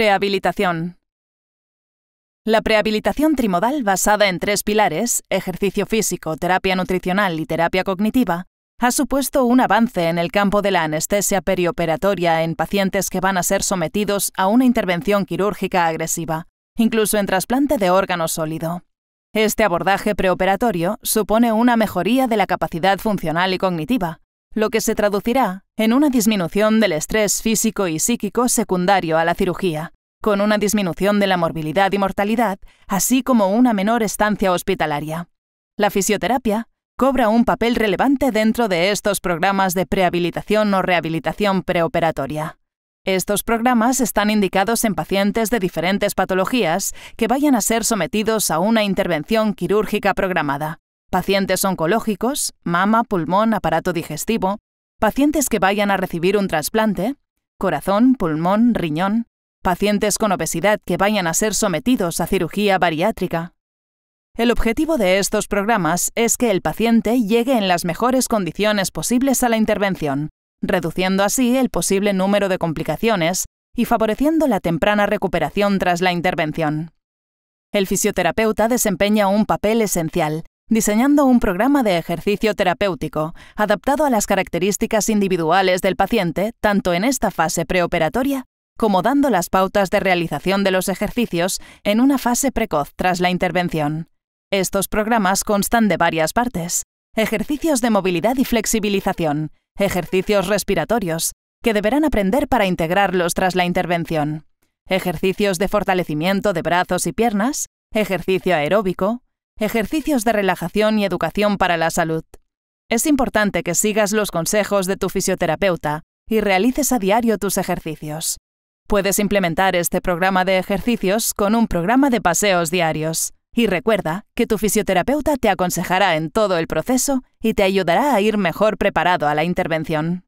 Prehabilitación. La prehabilitación trimodal basada en tres pilares, ejercicio físico, terapia nutricional y terapia cognitiva, ha supuesto un avance en el campo de la anestesia perioperatoria en pacientes que van a ser sometidos a una intervención quirúrgica agresiva, incluso en trasplante de órgano sólido. Este abordaje preoperatorio supone una mejoría de la capacidad funcional y cognitiva, lo que se traducirá en una disminución del estrés físico y psíquico secundario a la cirugía, con una disminución de la morbilidad y mortalidad, así como una menor estancia hospitalaria. La fisioterapia cobra un papel relevante dentro de estos programas de prehabilitación o rehabilitación preoperatoria. Estos programas están indicados en pacientes de diferentes patologías que vayan a ser sometidos a una intervención quirúrgica programada. Pacientes oncológicos, mama, pulmón, aparato digestivo, pacientes que vayan a recibir un trasplante, corazón, pulmón, riñón, pacientes con obesidad que vayan a ser sometidos a cirugía bariátrica. El objetivo de estos programas es que el paciente llegue en las mejores condiciones posibles a la intervención, reduciendo así el posible número de complicaciones y favoreciendo la temprana recuperación tras la intervención. El fisioterapeuta desempeña un papel esencial, diseñando un programa de ejercicio terapéutico adaptado a las características individuales del paciente, tanto en esta fase preoperatoria acomodando dando las pautas de realización de los ejercicios en una fase precoz tras la intervención. Estos programas constan de varias partes. Ejercicios de movilidad y flexibilización, ejercicios respiratorios, que deberán aprender para integrarlos tras la intervención, ejercicios de fortalecimiento de brazos y piernas, ejercicio aeróbico, ejercicios de relajación y educación para la salud. Es importante que sigas los consejos de tu fisioterapeuta y realices a diario tus ejercicios. Puedes implementar este programa de ejercicios con un programa de paseos diarios. Y recuerda que tu fisioterapeuta te aconsejará en todo el proceso y te ayudará a ir mejor preparado a la intervención.